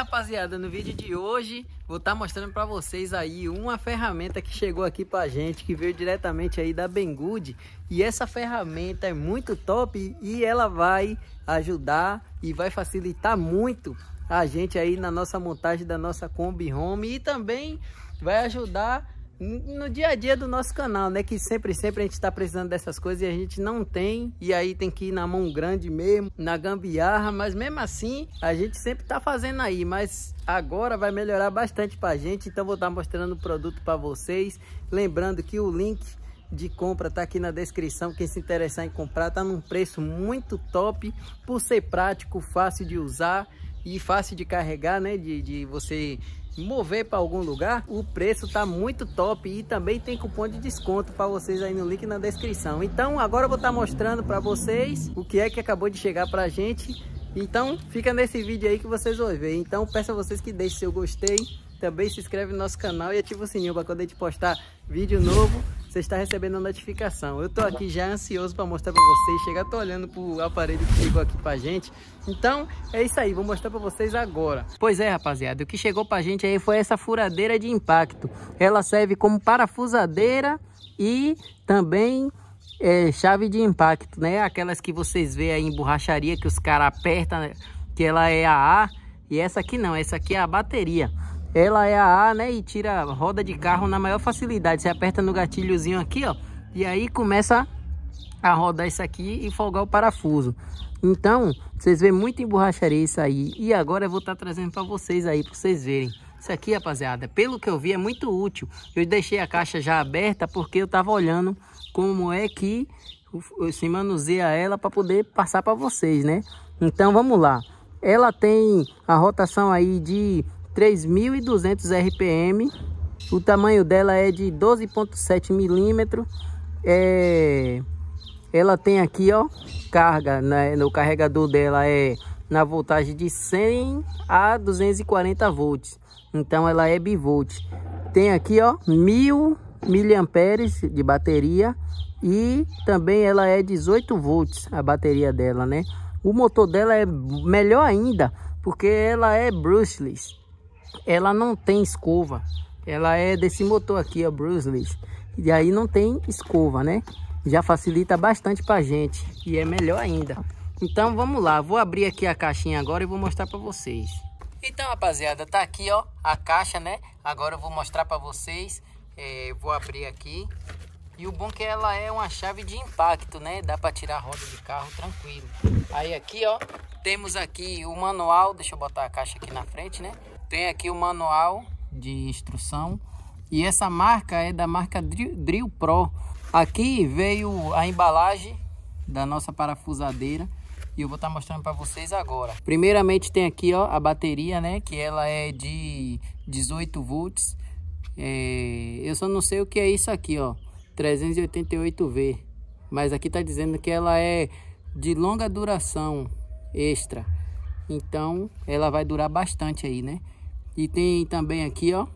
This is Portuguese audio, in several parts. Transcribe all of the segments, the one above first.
rapaziada, no vídeo de hoje vou estar tá mostrando para vocês aí uma ferramenta que chegou aqui para a gente, que veio diretamente aí da Bengud. E essa ferramenta é muito top e ela vai ajudar e vai facilitar muito a gente aí na nossa montagem da nossa Kombi Home e também vai ajudar no dia a dia do nosso canal, né? Que sempre, sempre a gente tá precisando dessas coisas e a gente não tem. E aí tem que ir na mão grande mesmo, na gambiarra. Mas mesmo assim, a gente sempre tá fazendo aí. Mas agora vai melhorar bastante pra gente. Então vou estar tá mostrando o produto pra vocês. Lembrando que o link de compra tá aqui na descrição. Quem se interessar em comprar tá num preço muito top. Por ser prático, fácil de usar e fácil de carregar, né? De, de você mover para algum lugar, o preço tá muito top e também tem cupom de desconto para vocês aí no link na descrição. Então agora eu vou estar tá mostrando para vocês o que é que acabou de chegar para a gente. Então fica nesse vídeo aí que vocês vão ver. Então peço a vocês que deixem seu gostei, também se inscreve no nosso canal e ativa o sininho para quando a gente postar vídeo novo você está recebendo a notificação. Eu estou aqui já ansioso para mostrar para vocês. Chega, tô olhando para o aparelho que chegou aqui para gente. Então, é isso aí. Vou mostrar para vocês agora. Pois é, rapaziada. O que chegou para gente aí foi essa furadeira de impacto. Ela serve como parafusadeira e também é, chave de impacto, né? Aquelas que vocês vê aí em borracharia que os caras apertam, né? que ela é a A. E essa aqui não, essa aqui é a bateria. Ela é a A, né? E tira roda de carro na maior facilidade. Você aperta no gatilhozinho aqui, ó. E aí começa a rodar isso aqui e folgar o parafuso. Então, vocês vêem muito em borracharia isso aí. E agora eu vou estar tá trazendo para vocês aí, para vocês verem. Isso aqui, rapaziada, pelo que eu vi, é muito útil. Eu deixei a caixa já aberta porque eu estava olhando como é que se manuseia ela para poder passar para vocês, né? Então, vamos lá. Ela tem a rotação aí de 3.200 RPM. O tamanho dela é de 12.7 milímetros. É... Ela tem aqui, ó, carga, né? no carregador dela é na voltagem de 100 a 240 volts. Então ela é bivolt. Tem aqui, ó, 1000 miliamperes de bateria e também ela é 18 volts a bateria dela, né? O motor dela é melhor ainda, porque ela é brushless ela não tem escova. Ela é desse motor aqui, a Bruce Lee. E aí não tem escova, né? Já facilita bastante pra gente. E é melhor ainda. Então vamos lá, vou abrir aqui a caixinha agora e vou mostrar para vocês. Então rapaziada, tá aqui ó, a caixa né, agora eu vou mostrar para vocês, é, vou abrir aqui. E o bom é que ela é uma chave de impacto né, dá para tirar a roda de carro tranquilo. Aí aqui ó, temos aqui o manual, deixa eu botar a caixa aqui na frente né, tem aqui o manual de instrução e essa marca é da marca Drill Pro. Aqui veio a embalagem da nossa parafusadeira e eu vou estar tá mostrando para vocês agora. Primeiramente tem aqui ó, a bateria, né, que ela é de 18 volts. É... eu só não sei o que é isso aqui, ó, 388V. Mas aqui está dizendo que ela é de longa duração extra. Então, ela vai durar bastante aí, né? E tem também aqui, ó,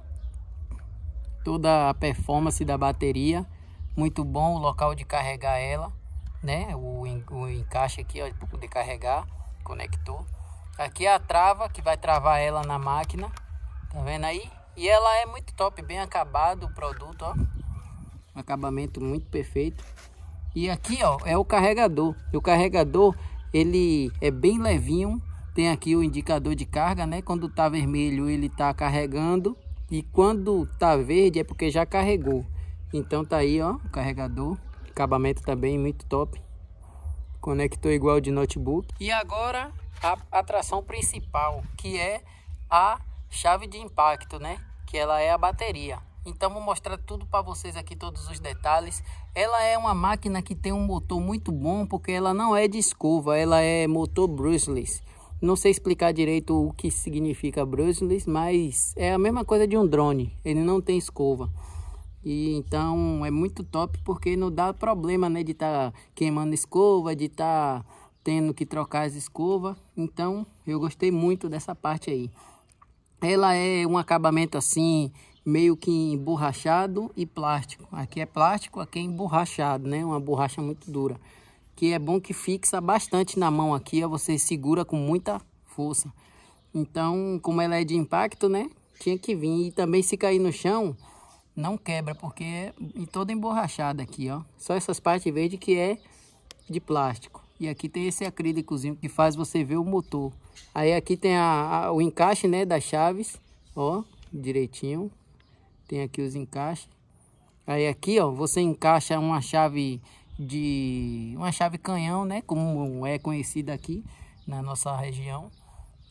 toda a performance da bateria. Muito bom o local de carregar ela, né? O, o encaixe aqui, ó, para poder carregar, conector. Aqui é a trava que vai travar ela na máquina, tá vendo aí? E ela é muito top, bem acabado o produto, ó. Um acabamento muito perfeito. E aqui, ó, é o carregador. E o carregador, ele é bem levinho, tem aqui o indicador de carga, né? Quando tá vermelho, ele tá carregando. E quando tá verde, é porque já carregou. Então tá aí, ó, o carregador. Acabamento também muito top. Conector igual de notebook. E agora, a atração principal, que é a chave de impacto, né? Que ela é a bateria. Então vou mostrar tudo para vocês aqui, todos os detalhes. Ela é uma máquina que tem um motor muito bom, porque ela não é de escova, ela é motor brushless. Não sei explicar direito o que significa brushless, mas é a mesma coisa de um drone. Ele não tem escova. E então é muito top porque não dá problema, né, de estar tá queimando escova, de estar tá tendo que trocar as escovas. Então, eu gostei muito dessa parte aí. Ela é um acabamento assim, meio que emborrachado e plástico. Aqui é plástico, aqui é emborrachado, né? Uma borracha muito dura que é bom que fixa bastante na mão aqui, ó, você segura com muita força. Então, como ela é de impacto, né, tinha que vir. E também se cair no chão, não quebra, porque é toda emborrachada aqui, ó. Só essas partes verdes que é de plástico. E aqui tem esse acrílicozinho que faz você ver o motor. Aí aqui tem a, a, o encaixe, né, das chaves, ó, direitinho. Tem aqui os encaixes. Aí aqui, ó, você encaixa uma chave de uma chave canhão, né? Como é conhecida aqui na nossa região.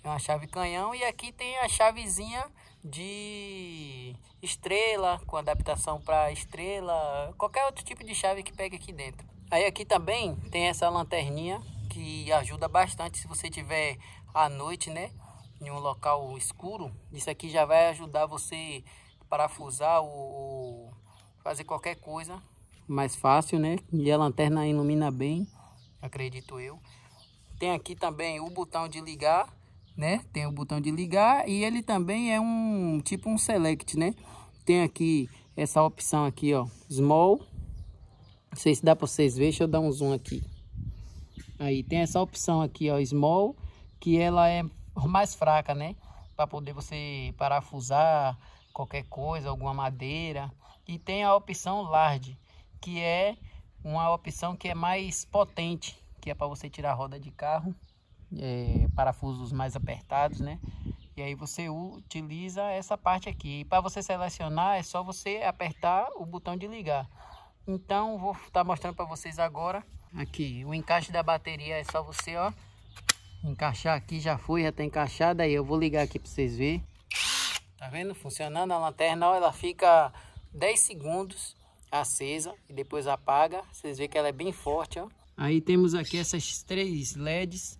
É uma chave canhão e aqui tem a chavezinha de estrela, com adaptação para estrela, qualquer outro tipo de chave que pegue aqui dentro. Aí aqui também tem essa lanterninha que ajuda bastante se você tiver à noite, né? Em um local escuro, isso aqui já vai ajudar você parafusar ou fazer qualquer coisa mais fácil, né? E a lanterna ilumina bem, acredito eu. Tem aqui também o botão de ligar, né? Tem o botão de ligar e ele também é um tipo um select, né? Tem aqui essa opção aqui, ó, small. Não sei se dá para vocês verem, deixa eu dar um zoom aqui. Aí tem essa opção aqui, ó, small, que ela é mais fraca, né? Para poder você parafusar qualquer coisa, alguma madeira. E tem a opção large, que é uma opção que é mais potente, que é para você tirar roda de carro, é, parafusos mais apertados, né? E aí você utiliza essa parte aqui. E para você selecionar, é só você apertar o botão de ligar. Então, vou estar tá mostrando para vocês agora. Aqui, o encaixe da bateria é só você, ó. Encaixar aqui, já foi, já tá encaixada. Aí eu vou ligar aqui para vocês verem. Tá vendo? Funcionando a lanterna, ó, ela fica 10 segundos acesa e depois apaga. Vocês veem que ela é bem forte, ó. Aí temos aqui essas três LEDs,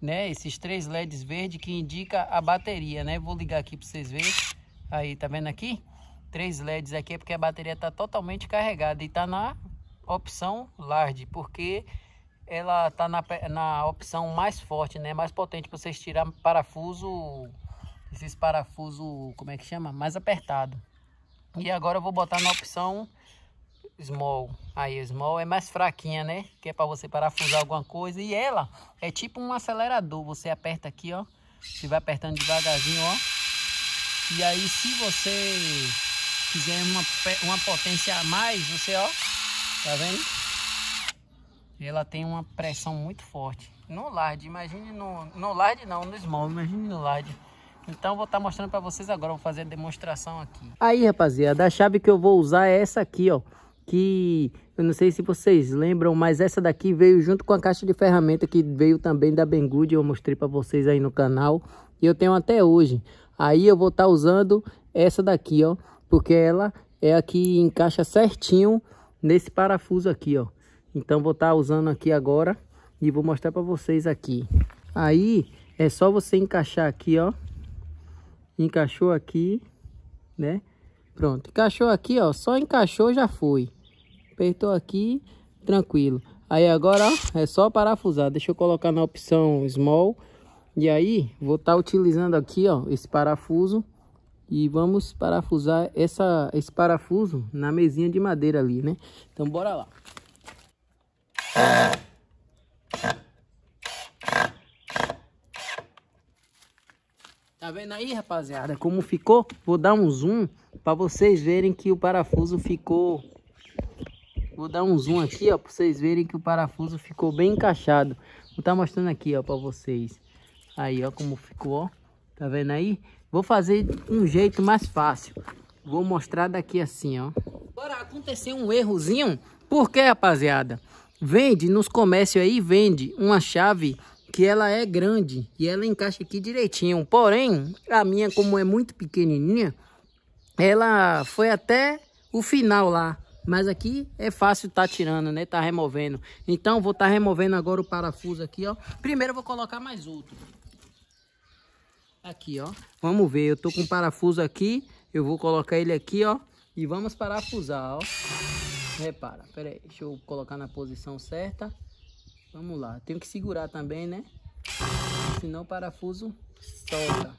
né? Esses três LEDs verdes que indica a bateria, né? Vou ligar aqui para vocês verem. Aí, tá vendo aqui? Três LEDs aqui é porque a bateria tá totalmente carregada e tá na opção large, porque ela tá na, na opção mais forte, né? Mais potente para vocês tirar parafuso, esses parafuso, como é que chama? Mais apertado. E agora eu vou botar na opção small. Aí, small é mais fraquinha, né? Que é para você parafusar alguma coisa. E ela é tipo um acelerador. Você aperta aqui, ó. Você vai apertando devagarzinho, ó. E aí, se você quiser uma, uma potência a mais, você, ó. Tá vendo? Ela tem uma pressão muito forte. No large, imagine no... No large não, no small. Imagine no large. Então vou estar tá mostrando para vocês agora, vou fazer a demonstração aqui. Aí, rapaziada, a chave que eu vou usar é essa aqui, ó eu não sei se vocês lembram, mas essa daqui veio junto com a caixa de ferramenta que veio também da Bengud, eu mostrei para vocês aí no canal, e eu tenho até hoje. Aí eu vou estar tá usando essa daqui, ó, porque ela é a que encaixa certinho nesse parafuso aqui, ó. Então vou estar tá usando aqui agora e vou mostrar para vocês aqui. Aí é só você encaixar aqui, ó. Encaixou aqui, né? Pronto, encaixou aqui, ó, só encaixou já foi. Apertou aqui, tranquilo. Aí agora ó, é só parafusar. Deixa eu colocar na opção small. E aí vou estar tá utilizando aqui ó, esse parafuso. E vamos parafusar essa, esse parafuso na mesinha de madeira ali, né? Então bora lá. Tá vendo aí, rapaziada, como ficou? Vou dar um zoom para vocês verem que o parafuso ficou Vou dar um zoom aqui, ó, para vocês verem que o parafuso ficou bem encaixado. Vou estar tá mostrando aqui, ó, para vocês. Aí, ó, como ficou, ó. Tá vendo aí? Vou fazer um jeito mais fácil. Vou mostrar daqui assim, ó. Agora, aconteceu um errozinho. Por quê, rapaziada? Vende, nos comércios aí, vende uma chave que ela é grande e ela encaixa aqui direitinho. Porém, a minha, como é muito pequenininha, ela foi até o final lá. Mas aqui é fácil tá tirando, né? Tá removendo. Então, vou estar tá removendo agora o parafuso aqui, ó. Primeiro, vou colocar mais outro. Aqui, ó. Vamos ver. Eu tô com parafuso aqui. Eu vou colocar ele aqui, ó. E vamos parafusar, ó. Repara. Pera aí. Deixa eu colocar na posição certa. Vamos lá. Tenho que segurar também, né? Senão o parafuso solta.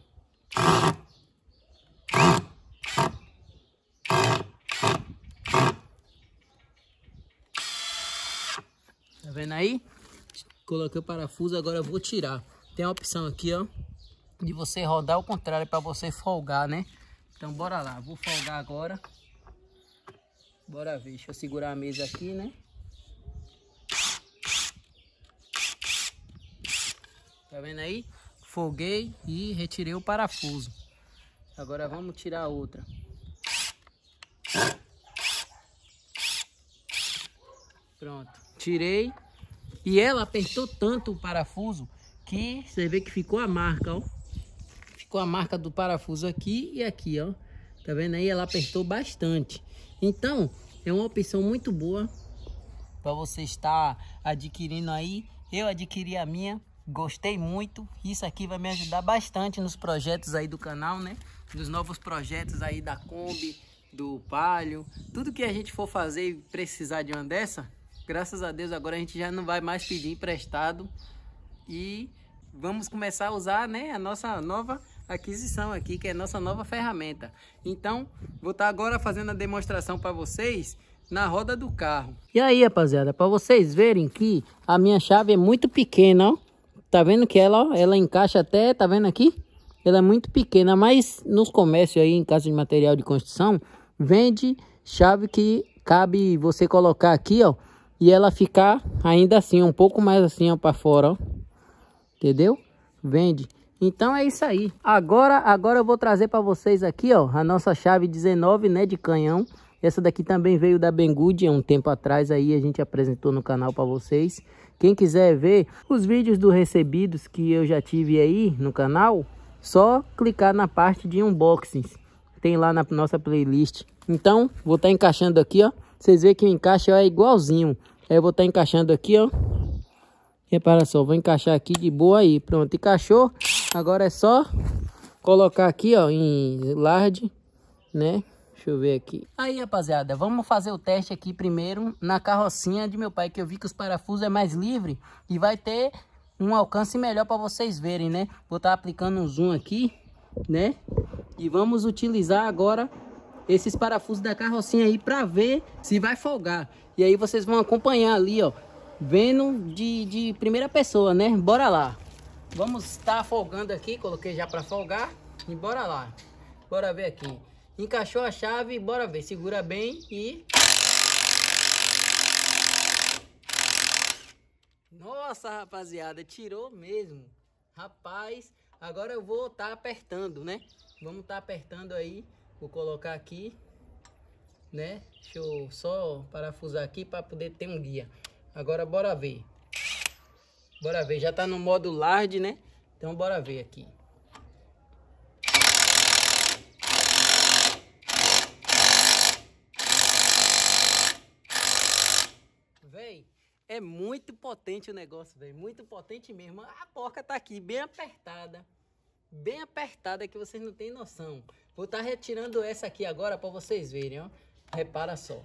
vendo aí? Coloquei o parafuso, agora eu vou tirar. Tem a opção aqui, ó, de você rodar ao contrário para você folgar, né? Então bora lá, vou folgar agora. Bora ver, deixa eu segurar a mesa aqui, né? Tá vendo aí? Folguei e retirei o parafuso. Agora vamos tirar outra. Pronto. Tirei. E ela apertou tanto o parafuso que você vê que ficou a marca, ó. Ficou a marca do parafuso aqui e aqui, ó. Tá vendo aí? Ela apertou bastante. Então, é uma opção muito boa para você estar adquirindo aí. Eu adquiri a minha, gostei muito. Isso aqui vai me ajudar bastante nos projetos aí do canal, né? Dos novos projetos aí da Kombi, do Palio. Tudo que a gente for fazer e precisar de uma dessa, Graças a Deus agora a gente já não vai mais pedir emprestado e vamos começar a usar né, a nossa nova aquisição aqui, que é a nossa nova ferramenta. Então, vou estar tá agora fazendo a demonstração para vocês na roda do carro. E aí, rapaziada, para vocês verem que a minha chave é muito pequena, ó. Tá vendo que ela, ó, ela encaixa até, tá vendo aqui? Ela é muito pequena, mas nos comércios aí, em casa de material de construção, vende chave que cabe você colocar aqui, ó, e ela ficar ainda assim, um pouco mais assim, ó, para fora, ó. Entendeu? Vende. Então é isso aí. Agora, agora eu vou trazer para vocês aqui, ó, a nossa chave 19, né, de canhão. Essa daqui também veio da Bengud, há um tempo atrás aí a gente apresentou no canal para vocês. Quem quiser ver os vídeos do recebidos que eu já tive aí no canal, só clicar na parte de unboxings. Tem lá na nossa playlist. Então, vou estar tá encaixando aqui, ó. Vocês veem que o encaixe ó, é igualzinho. Aí eu vou estar tá encaixando aqui, ó. Repara só, vou encaixar aqui de boa aí. Pronto, encaixou. Agora é só colocar aqui, ó, em large, né? Deixa eu ver aqui. Aí, rapaziada, vamos fazer o teste aqui primeiro na carrocinha de meu pai, que eu vi que os parafusos é mais livre e vai ter um alcance melhor para vocês verem, né? Vou estar tá aplicando um zoom aqui, né? E vamos utilizar agora esses parafusos da carrocinha aí para ver se vai folgar. E aí vocês vão acompanhar ali, ó, vendo de, de primeira pessoa, né? Bora lá. Vamos estar folgando aqui, coloquei já para folgar e bora lá. Bora ver aqui. Encaixou a chave, bora ver. Segura bem e... Nossa, rapaziada, tirou mesmo. Rapaz, agora eu vou estar tá apertando, né? Vamos estar tá apertando aí Vou colocar aqui, né? Deixa eu só parafusar aqui para poder ter um guia. Agora bora ver. Bora ver, já tá no modo large, né? Então bora ver aqui. Véi, é muito potente o negócio, véi. Muito potente mesmo. A porca tá aqui, bem apertada. Bem apertada que vocês não têm noção. Vou estar tá retirando essa aqui agora para vocês verem, ó. Repara só.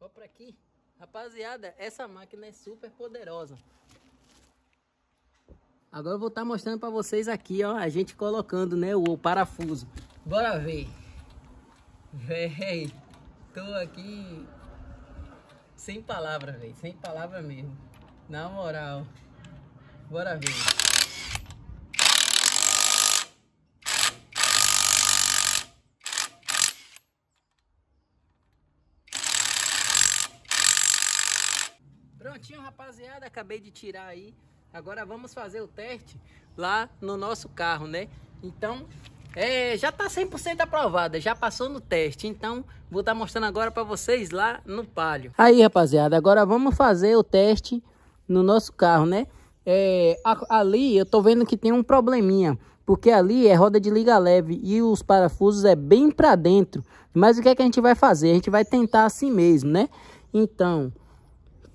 Ó para aqui. Rapaziada, essa máquina é super poderosa. Agora eu vou estar tá mostrando para vocês aqui, ó, a gente colocando, né, o parafuso. Bora ver. Véi, tô aqui sem palavra, velho, sem palavra mesmo. Na moral. Bora ver. Prontinho, rapaziada. Acabei de tirar aí. Agora vamos fazer o teste lá no nosso carro, né? Então, é, já tá 100% aprovada, já passou no teste, então vou estar tá mostrando agora para vocês lá no Palio. Aí, rapaziada, agora vamos fazer o teste no nosso carro, né? é, a, ali eu tô vendo que tem um probleminha, porque ali é roda de liga leve e os parafusos é bem para dentro. Mas o que é que a gente vai fazer? A gente vai tentar assim mesmo, né? Então,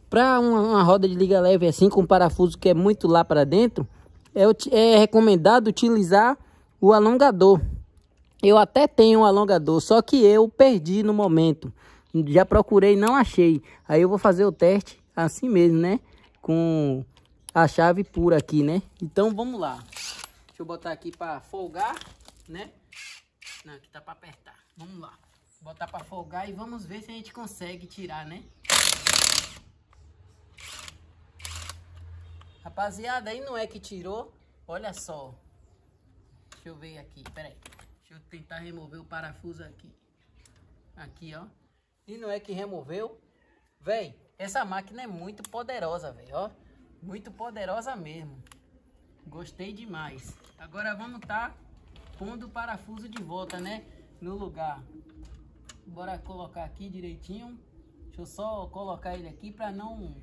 para uma, uma, roda de liga leve assim, com parafuso que é muito lá para dentro, é, é recomendado utilizar o alongador. Eu até tenho um alongador, só que eu perdi no momento. Já procurei, não achei. Aí eu vou fazer o teste assim mesmo, né? Com a chave pura aqui, né? Então vamos lá. Deixa eu botar aqui para folgar, né? Não, aqui tá para apertar. Vamos lá. botar para folgar e vamos ver se a gente consegue tirar, né? Rapaziada, aí não é que tirou. Olha só. Deixa eu ver aqui, peraí. Deixa eu tentar remover o parafuso aqui. Aqui, ó. E não é que removeu. Véi, essa máquina é muito poderosa, velho, ó. Muito poderosa mesmo. Gostei demais. Agora vamos tá pondo o parafuso de volta, né? No lugar. Bora colocar aqui direitinho. Deixa eu só colocar ele aqui para não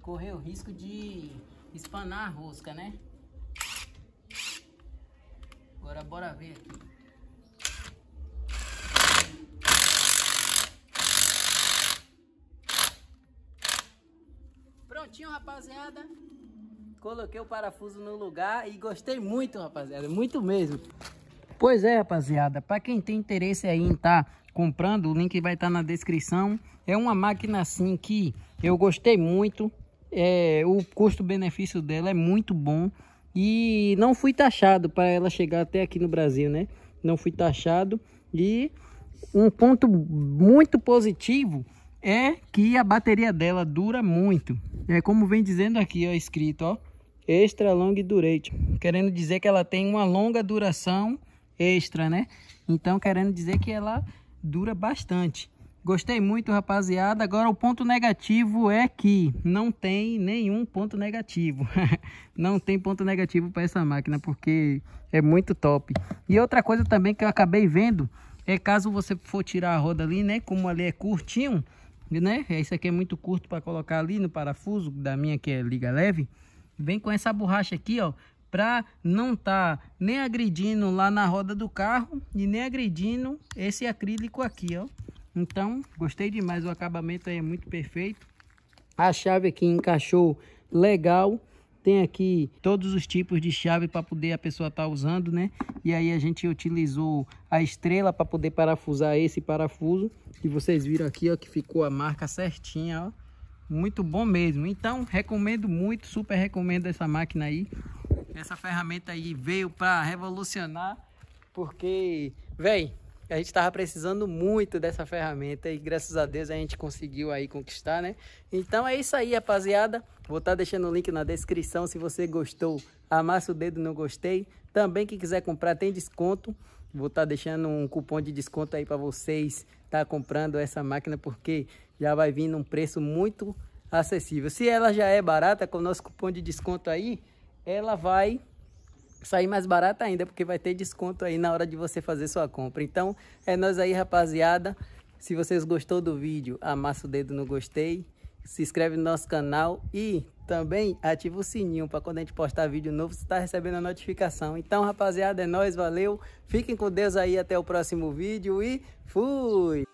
correr o risco de espanar a rosca, né? Agora bora ver aqui. certinho, rapaziada. Coloquei o parafuso no lugar e gostei muito, rapaziada. Muito mesmo. Pois é, rapaziada, para quem tem interesse aí em estar tá comprando, o link vai estar tá na descrição. É uma máquina assim que eu gostei muito, é, o custo-benefício dela é muito bom e não fui taxado para ela chegar até aqui no Brasil, né? Não fui taxado e um ponto muito positivo é que a bateria dela dura muito. É como vem dizendo aqui, ó, escrito, ó, extra long duration, querendo dizer que ela tem uma longa duração extra, né? Então, querendo dizer que ela dura bastante. Gostei muito, rapaziada. Agora, o ponto negativo é que não tem nenhum ponto negativo. não tem ponto negativo para essa máquina, porque é muito top. E outra coisa também que eu acabei vendo é caso você for tirar a roda ali, né? Como ali é curtinho, né? Isso aqui é muito curto para colocar ali no parafuso da minha que é liga leve. Vem com essa borracha aqui, ó, para não tá nem agredindo lá na roda do carro e nem agredindo esse acrílico aqui, ó. Então, gostei demais, o acabamento é muito perfeito. A chave aqui encaixou legal tem aqui todos os tipos de chave para poder a pessoa estar tá usando, né? E aí a gente utilizou a estrela para poder parafusar esse parafuso. E vocês viram aqui, ó, que ficou a marca certinha, ó. Muito bom mesmo. Então, recomendo muito, super recomendo essa máquina aí. Essa ferramenta aí veio para revolucionar, porque, velho, a gente estava precisando muito dessa ferramenta e graças a Deus a gente conseguiu aí conquistar, né? Então é isso aí, rapaziada. Vou estar tá deixando o link na descrição se você gostou. Amassa o dedo no gostei. Também quem quiser comprar tem desconto. Vou estar tá deixando um cupom de desconto aí para vocês tá comprando essa máquina porque já vai vir num preço muito acessível. Se ela já é barata com o nosso cupom de desconto aí, ela vai sair mais barato ainda, porque vai ter desconto aí na hora de você fazer sua compra. Então, é nós aí, rapaziada. Se vocês gostou do vídeo, amassa o dedo no gostei, se inscreve no nosso canal e também ativa o sininho para quando a gente postar vídeo novo, você está tá recebendo a notificação. Então, rapaziada, é nóis, valeu. Fiquem com Deus aí até o próximo vídeo e fui!